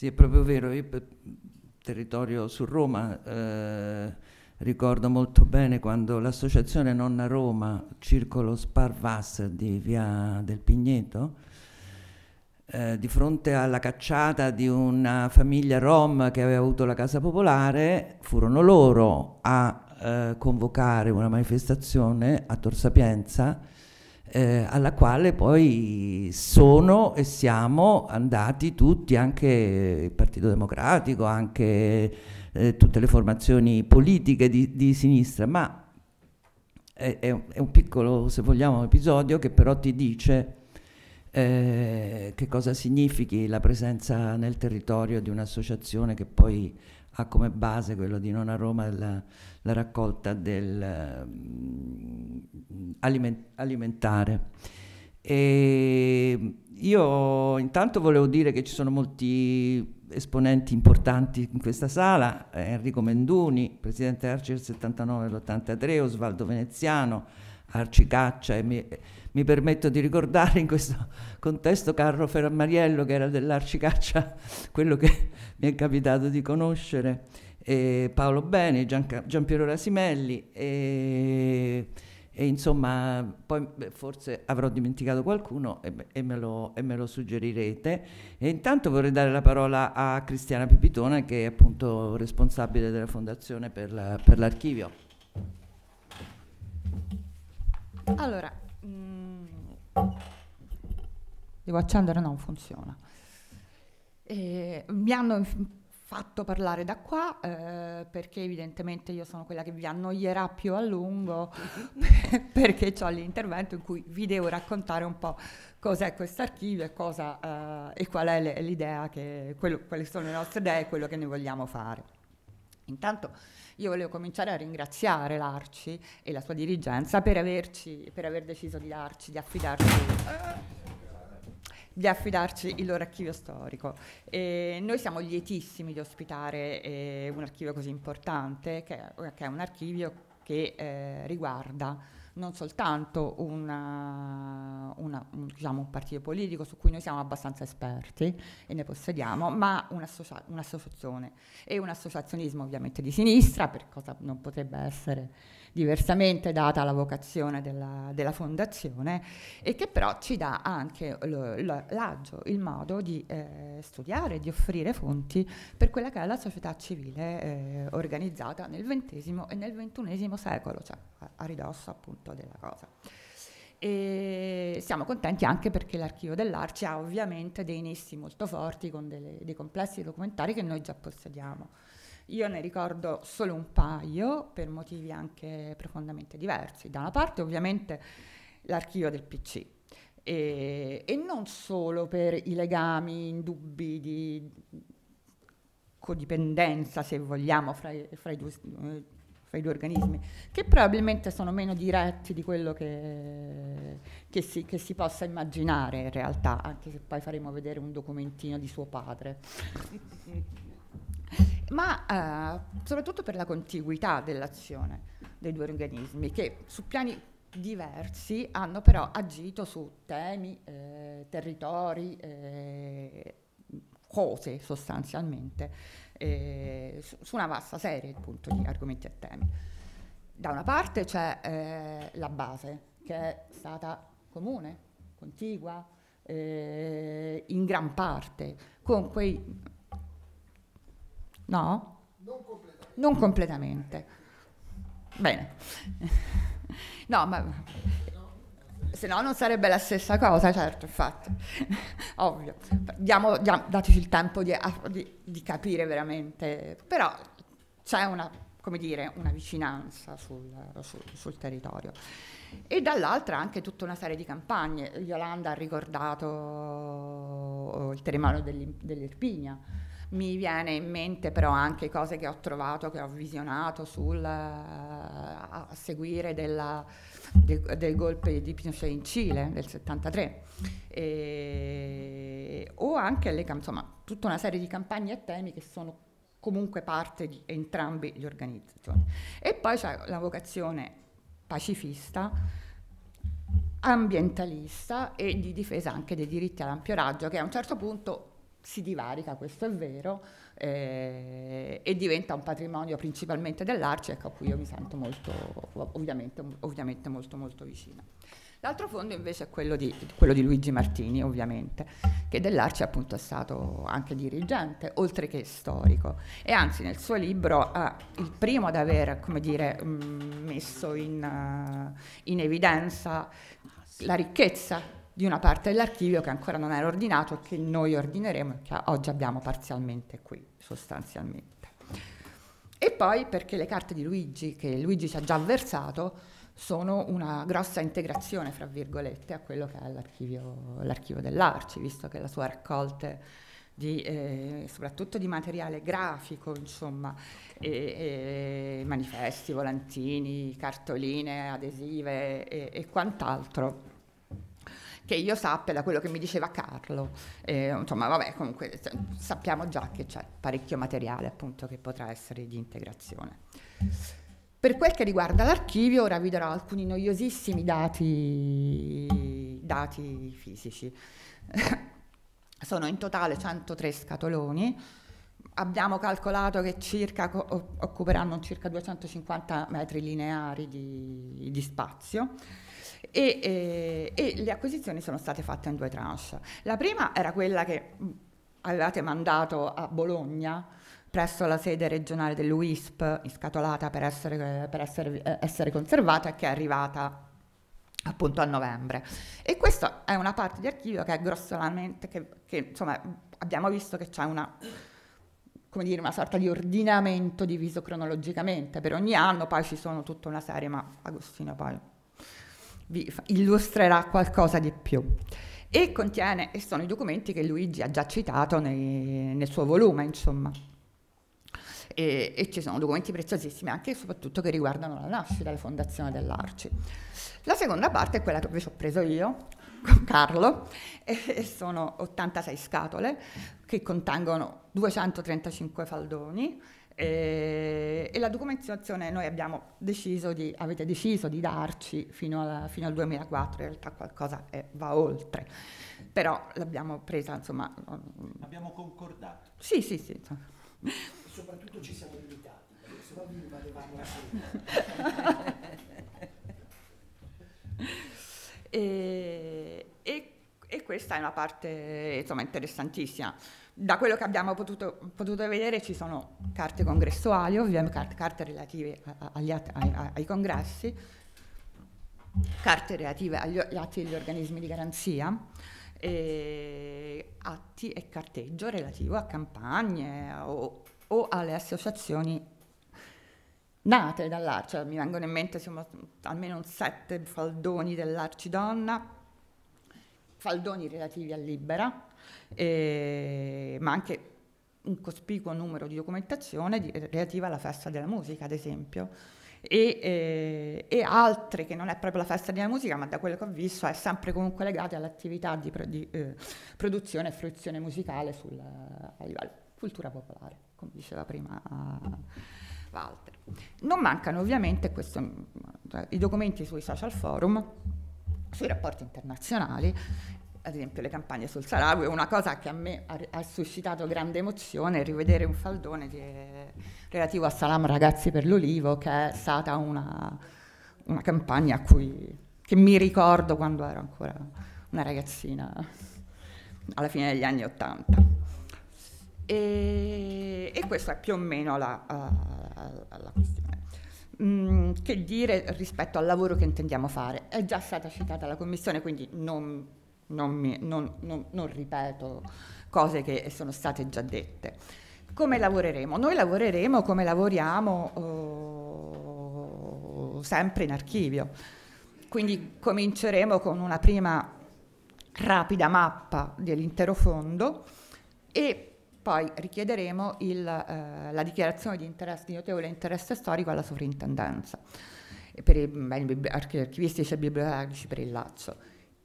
Sì, è proprio vero. Io, territorio su Roma, eh, ricordo molto bene quando l'associazione Nonna Roma, circolo Sparvas di via del Pigneto, eh, di fronte alla cacciata di una famiglia rom che aveva avuto la casa popolare, furono loro a eh, convocare una manifestazione a Tor Sapienza eh, alla quale poi sono e siamo andati tutti, anche il Partito Democratico, anche eh, tutte le formazioni politiche di, di sinistra, ma è, è, un, è, un piccolo, se vogliamo, episodio che però ti dice eh, che cosa significhi la presenza nel territorio di un'associazione che poi ha come base quello di Non a Roma la, la raccolta del, alimentare. E io intanto volevo dire che ci sono molti esponenti importanti in questa sala, eh, Enrico Menduni, presidente Arci del 79 e dell'83, Osvaldo Veneziano, Arci Caccia e mi, mi, permetto di ricordare in questo contesto Carlo Ferramariello che era dell'Arci Caccia, quello che mi è capitato di conoscere, Paolo Bene, Gian, Gian Piero Rasimelli e e insomma, poi forse avrò dimenticato qualcuno e, e, me lo, e, me lo, suggerirete. E intanto vorrei dare la parola a Cristiana Pipitone, che è appunto responsabile della Fondazione per, la, per l'archivio. Allora, mh, mm, devo accendere? No, funziona. Eh, mi hanno fatto parlare da qua eh, perché evidentemente io sono quella che vi annoierà più a lungo perché ho l'intervento in cui vi devo raccontare un po' cos'è questo archivio e, cosa, eh, e qual è le, l'idea, che, quello, quali sono le nostre idee e quello che noi vogliamo fare. Intanto io volevo cominciare a ringraziare l'Arci e la sua dirigenza per, averci, per aver deciso di darci, di affidarci di affidarci il loro archivio storico. E noi siamo lietissimi di ospitare eh, un archivio così importante, che, che è un archivio che eh, riguarda non soltanto una, una, un, diciamo, un, partito politico su cui noi siamo abbastanza esperti e ne possediamo, ma un'associazione e un associazionismo ovviamente di sinistra, per cosa non potrebbe essere diversamente data la vocazione della, della fondazione, e che però ci dà anche l'agio, il modo di eh, studiare, di offrire fonti per quella che è la società civile eh, organizzata nel XX e nel XXI secolo. Cioè a ridosso appunto della cosa. E siamo contenti anche perché l'archivio dell'Arci ha ovviamente dei nessi molto forti con delle, dei complessi documentari che noi già possediamo. Io ne ricordo solo un paio per motivi anche profondamente diversi. Da una parte ovviamente l'archivio del PC e, e non solo per i legami indubbi di codipendenza, se vogliamo, fra, fra i due eh, fra i due organismi, che probabilmente sono meno diretti di quello che, che, si, che, si, possa immaginare in realtà, anche se poi faremo vedere un documentino di suo padre. Ma eh, soprattutto per la contiguità dell'azione dei due organismi, che su piani diversi hanno però agito su temi, eh, territori, eh, cose sostanzialmente eh, su una vasta serie appunto, di argomenti e temi. Da una parte c'è eh, la base, che è stata comune, contigua, eh, in gran parte, con quei... No? Non completamente. Non completamente. Bene. no, ma se no non sarebbe la stessa cosa, certo, infatti, ovvio. Diamo, diamo, dateci il tempo di, di, di capire veramente, però c'è una, dire, una vicinanza sul, sul, sul, territorio. E dall'altra anche tutta una serie di campagne. Yolanda ha ricordato il terremoto dell'Irpinia mi viene in mente però anche cose che ho trovato, che ho visionato sul, eh, a seguire della, del, del, golpe di Pinochet in Cile del 73 e, o anche le, insomma, tutta una serie di campagne e temi che sono comunque parte di entrambi gli organizzatori. E poi c'è la vocazione pacifista, ambientalista e di difesa anche dei diritti all'ampio raggio, che a un certo punto si divarica, questo è vero, eh, e diventa un patrimonio principalmente dell'Arcec ecco, a cui io mi sento molto, ovviamente, ovviamente molto, molto vicina. L'altro fondo invece è quello di, quello di, Luigi Martini, ovviamente, che dell'Arci appunto è stato anche dirigente, oltre che storico. E anzi nel suo libro è il primo ad aver, come dire, mm, messo in, eh, in evidenza la ricchezza di una parte dell'archivio che ancora non era ordinato e che noi ordineremo e che oggi abbiamo parzialmente qui, sostanzialmente. E poi perché le carte di Luigi, che Luigi ci ha già versato, sono una grossa integrazione, fra virgolette, a quello che è l'archivio, dell'Arci, visto che la sua raccolta di, eh, soprattutto di materiale grafico, insomma, e, e manifesti, volantini, cartoline adesive e, e quant'altro, che io sappia da quello che mi diceva Carlo. E, insomma, vabbè, comunque cioè, sappiamo già che c'è parecchio materiale appunto che potrà essere di integrazione. Per quel che riguarda l'archivio, ora vi darò alcuni noiosissimi dati, dati fisici. Sono in totale 103 scatoloni, abbiamo calcolato che circa, occuperanno circa 250 metri lineari di, di spazio e, e, eh, e le acquisizioni sono state fatte in due tranche. La prima era quella che mm, avevate mandato a Bologna presso la sede regionale dell'UISP, scatolata per, essere, per essere, eh, essere conservata e che è arrivata appunto a novembre. E questa è una parte di archivio che è grossolanamente, che, che insomma abbiamo visto che c'è una, come dire, una sorta di ordinamento diviso cronologicamente per ogni anno, poi ci sono tutta una serie, ma Agostino poi vi illustrerà qualcosa di più. E contiene, e sono i documenti che Luigi ha già citato nei, nel suo volume, insomma. E, e, ci sono documenti preziosissimi anche e soprattutto che riguardano la nascita, la fondazione dell'Arci. La seconda parte è quella che invece ho preso io con Carlo e sono 86 scatole che contengono 235 faldoni e, e, la documentazione noi abbiamo deciso di, avete deciso di darci fino, alla, fino al 2004, in realtà qualcosa è, eh, va oltre, però l'abbiamo presa insomma... Mm. Abbiamo concordato. Sì, sì, sì. E soprattutto ci siamo limitati, perché se no vi rimanevamo la e, e, e questa è una parte insomma interessantissima da quello che abbiamo potuto, potuto, vedere ci sono carte congressuali, ovviamente carte, carte relative agli atti, ai, ai, congressi, carte relative agli, atti degli organismi di garanzia, e atti e carteggio relativo a campagne o, o alle associazioni nate dall'Arci. Cioè mi vengono in mente insomma, almeno sette faldoni dell'Arcidonna faldoni relativi a Libera, eh, ma anche un cospicuo numero di documentazione di, relativa alla festa della musica, ad esempio, e, eh, e, altre che non è proprio la festa della musica, ma da quello che ho visto è sempre comunque legata all'attività di, pro, di eh, produzione e fruizione musicale sul, a livello cultura popolare, come diceva prima. Walter. Non mancano ovviamente questo, i documenti sui social forum sui rapporti internazionali, ad esempio le campagne sul Sarawi, una cosa che a me ha, ha suscitato grande emozione è rivedere un faldone che, relativo a Salam Ragazzi per l'Ulivo, che è stata una, una campagna cui, che mi ricordo quando ero ancora una ragazzina, alla fine degli anni Ottanta. E, e, questa è più o meno la, la, eh, la, la questione. Mm, che dire rispetto al lavoro che intendiamo fare. È già stata citata la Commissione, quindi non, non, mi, non, non ripeto cose che sono state già dette. Come lavoreremo? Noi lavoreremo come lavoriamo oh, sempre in archivio, quindi cominceremo con una prima rapida mappa dell'intero fondo e poi richiederemo il, eh, la dichiarazione di, di notevole interesse storico alla sovrintendenza eh, per i beni archivistici e bibliotecari per il Lazio.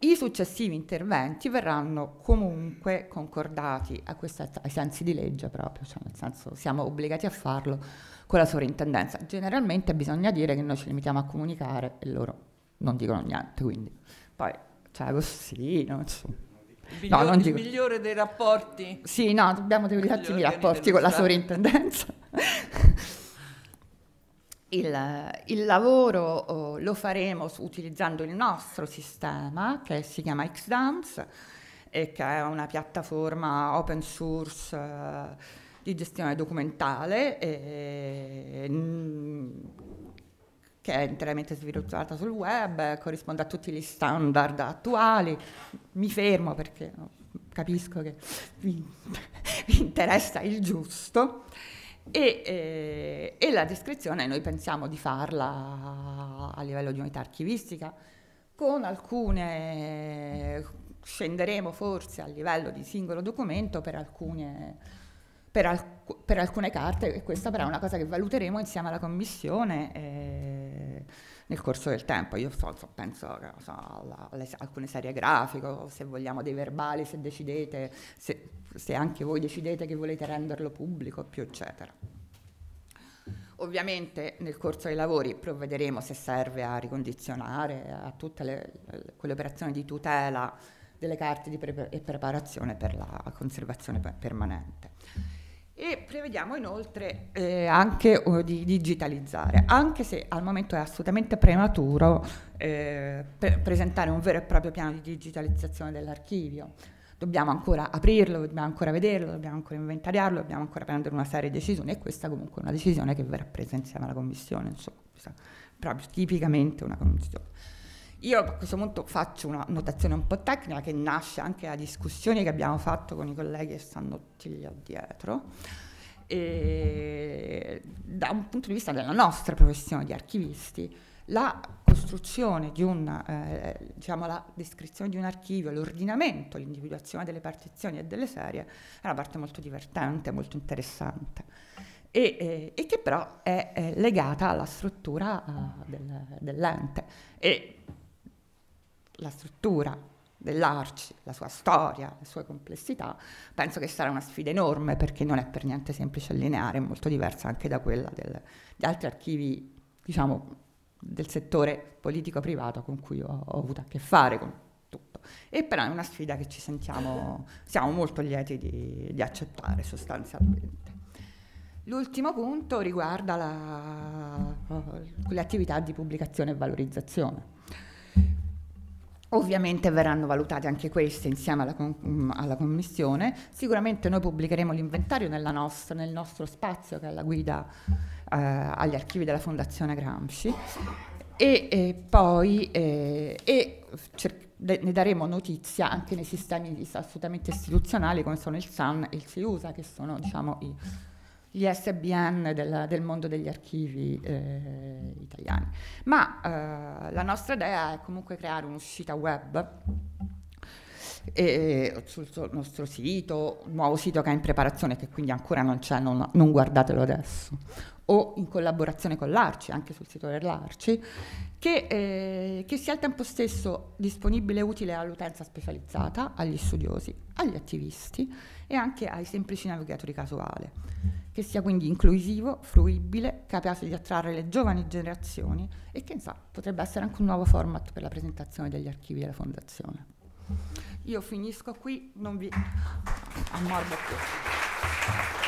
I successivi interventi verranno comunque concordati questa, ai sensi di legge proprio, cioè nel senso siamo obbligati a farlo con la sovrintendenza. Generalmente bisogna dire che noi ci limitiamo a comunicare e loro non dicono niente, quindi poi c'è cioè, non insomma. Migliore, no, non dico... Il migliore dei rapporti? Sì, no, abbiamo degli ottimi rapporti con la sovrintendenza. il, il, lavoro oh, lo faremo utilizzando il nostro sistema che si chiama XDAMS e che è una piattaforma open source eh, di gestione documentale. E, mh, mm, che è interamente sviluppata sul web, corrisponde a tutti gli standard attuali. Mi fermo perché capisco che vi, vi interessa il giusto. E, eh, e, la descrizione noi pensiamo di farla a livello di unità archivistica, con alcune scenderemo forse a livello di singolo documento per alcune per, alc- per alcune carte e questa però è una cosa che valuteremo insieme alla commissione eh, nel corso del tempo. Io so, so, penso so, alcune serie grafiche, se vogliamo dei verbali, se decidete, se, se anche voi decidete che volete renderlo pubblico, più eccetera. Ovviamente nel corso dei lavori provvederemo se serve a ricondizionare a tutte le, le, quelle operazioni di tutela delle carte di pre- e preparazione per la conservazione permanente. E prevediamo inoltre eh, anche uh, di digitalizzare, anche se al momento è assolutamente prematuro eh, pre presentare un vero e proprio piano di digitalizzazione dell'archivio. Dobbiamo ancora aprirlo, dobbiamo ancora vederlo, dobbiamo ancora inventariarlo, dobbiamo ancora prendere una serie di decisioni e questa comunque è una decisione che verrà presa insieme alla Commissione, insomma, proprio tipicamente una Commissione. Io a questo punto faccio una notazione un po' tecnica che nasce anche da discussioni che abbiamo fatto con i colleghi che stanno tutti lì dietro. E da un punto di vista della nostra professione di archivisti, la costruzione di un, eh, diciamo la descrizione di un archivio, l'ordinamento, l'individuazione delle partizioni e delle serie è una parte molto divertente, molto interessante e, eh, e che però è eh, legata alla struttura uh, del, dell'ente. E la struttura dell'Arci, la sua storia, le sue complessità, penso che sarà una sfida enorme perché non è per niente semplice e lineare, è molto diversa anche da quella del, di altri archivi, diciamo, del settore politico-privato con cui ho, ho avuto a che fare, con tutto. E però è una sfida che ci sentiamo, siamo molto lieti di, di accettare sostanzialmente. L'ultimo punto riguarda la, le attività di pubblicazione e valorizzazione. Ovviamente verranno valutati anche questi insieme alla, mm, alla, commissione. Sicuramente noi pubblicheremo l'inventario nostra, nel nostro spazio che è la guida eh, agli archivi della Fondazione Gramsci e, e poi eh, e ne daremo notizia anche nei sistemi assolutamente istituzionali come sono il SAN e il SIUSA che sono diciamo, i gli SBN della, del mondo degli archivi eh, italiani. Ma eh, la nostra idea è comunque creare un'uscita web e, eh, sul nostro sito, un nuovo sito che è in preparazione, che quindi ancora non c'è, non, non guardatelo adesso o in collaborazione con l'Arci, anche sul sito dell'Arci, che, eh, che sia al tempo stesso disponibile e utile all'utenza specializzata, agli studiosi, agli attivisti e anche ai semplici navigatori casuali, che sia quindi inclusivo, fruibile, capace di attrarre le giovani generazioni e che insomma, potrebbe essere anche un nuovo format per la presentazione degli archivi della Fondazione. Io finisco qui, non vi ammorbo più.